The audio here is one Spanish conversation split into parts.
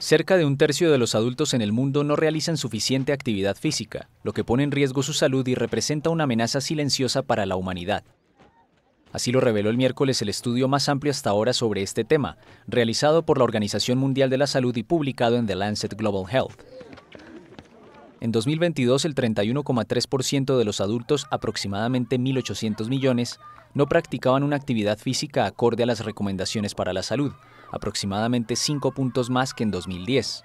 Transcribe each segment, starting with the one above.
Cerca de un tercio de los adultos en el mundo no realizan suficiente actividad física, lo que pone en riesgo su salud y representa una amenaza silenciosa para la humanidad. Así lo reveló el miércoles el estudio más amplio hasta ahora sobre este tema, realizado por la Organización Mundial de la Salud y publicado en The Lancet Global Health. En 2022, el 31,3% de los adultos, aproximadamente 1.800 millones, no practicaban una actividad física acorde a las recomendaciones para la salud, aproximadamente 5 puntos más que en 2010.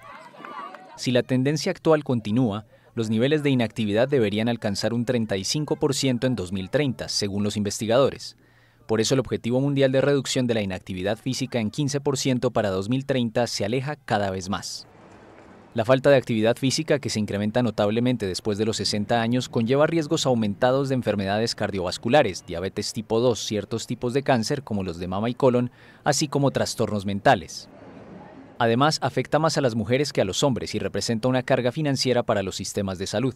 Si la tendencia actual continúa, los niveles de inactividad deberían alcanzar un 35% en 2030, según los investigadores. Por eso el objetivo mundial de reducción de la inactividad física en 15% para 2030 se aleja cada vez más. La falta de actividad física que se incrementa notablemente después de los 60 años conlleva riesgos aumentados de enfermedades cardiovasculares, diabetes tipo 2, ciertos tipos de cáncer como los de mama y colon, así como trastornos mentales. Además, afecta más a las mujeres que a los hombres y representa una carga financiera para los sistemas de salud.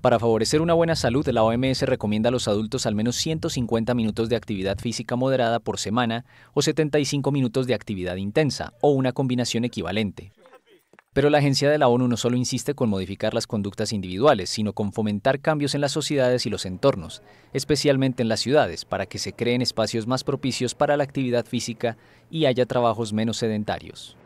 Para favorecer una buena salud, la OMS recomienda a los adultos al menos 150 minutos de actividad física moderada por semana o 75 minutos de actividad intensa, o una combinación equivalente. Pero la agencia de la ONU no solo insiste con modificar las conductas individuales, sino con fomentar cambios en las sociedades y los entornos, especialmente en las ciudades, para que se creen espacios más propicios para la actividad física y haya trabajos menos sedentarios.